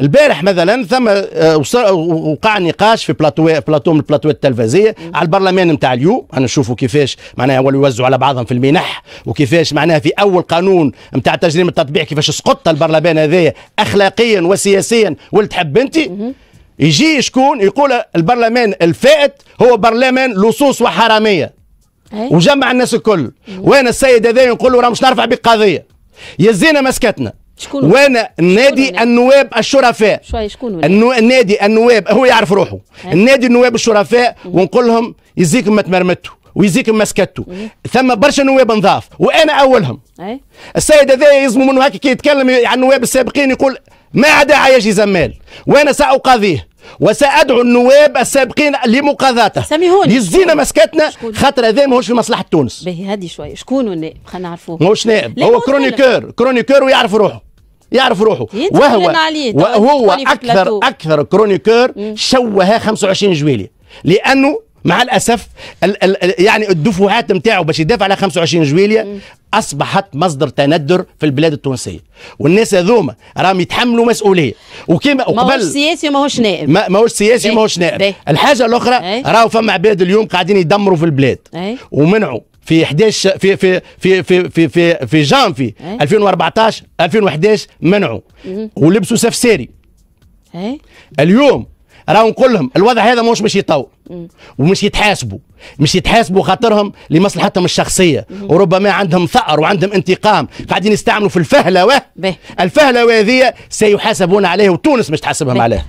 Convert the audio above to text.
البارح مثلا ثم آه، آه، وقع نقاش في بلاتو بلاتو من البلاتو التلفزيه على البرلمان نتاع اليوم انا نشوفوا كيفاش معناها ولا يوزعوا على بعضهم في المنح وكيفاش معناها في اول قانون نتاع تجريم التطبيع كيفاش سقط البرلمان هذايا اخلاقيا وسياسيا ولد حب انت يجي شكون يقول البرلمان الفائت هو برلمان لصوص وحراميه إيه. وجمع الناس الكل وانا السيد هذا نقول له راه مش نرفع بقضيه يزينا مسكتنا شكون وانا النادي النواب الشرفاء شوي شكون النادي النواب هو يعرف روحه إيه. النادي النواب الشرفاء ونقول لهم يزيكم ما تمرمتوا ويزيكم ما سكتوا ثم برشا نواب نضاف وانا اولهم أي. السيد هذا يزم منه هكا كي يتكلم عن النواب السابقين يقول ما عدا عايش زمال وانا ساقاضيه وسأدعو النواب السابقين لمقاذاته سامحوني يزينا مسكتنا خاطر هذا ماهوش في مصلحة تونس باهي هادي شوية شكون النائب خلينا نعرفوه ماهوش نائب هو كرونيكور كرونيكور ويعرف روحه يعرف روحه وهو وهو طيب، اكثر اكثر كرونيكور شوه 25 جويلية لانه مع الاسف الـ الـ يعني الدفعات نتاعو باش يدافع على 25 جويليه اصبحت مصدر تندر في البلاد التونسيه والناس هذوما راهم يتحملوا مسؤوليه وكما قبل ماهوش سياسي ماهوش نائب ما ماهوش سياسي ماهوش نائب بيه. الحاجه الاخرى راهو فما عباد اليوم قاعدين يدمروا في البلاد ايه؟ ومنعوا في 11 في في في في في في, في جانفي 2014 2011 منعوا ولبسوا سفساري اليوم نقول لهم الوضع هذا مش باش يطول ومش يتحاسبوا مش يتحاسبوا خاطرهم لمصلحتهم الشخصيه وربما عندهم ثأر وعندهم انتقام قاعدين يستعملوا في الفهلوه الفهلوه هذه سيحاسبون عليه وتونس مش تحاسبهم عليه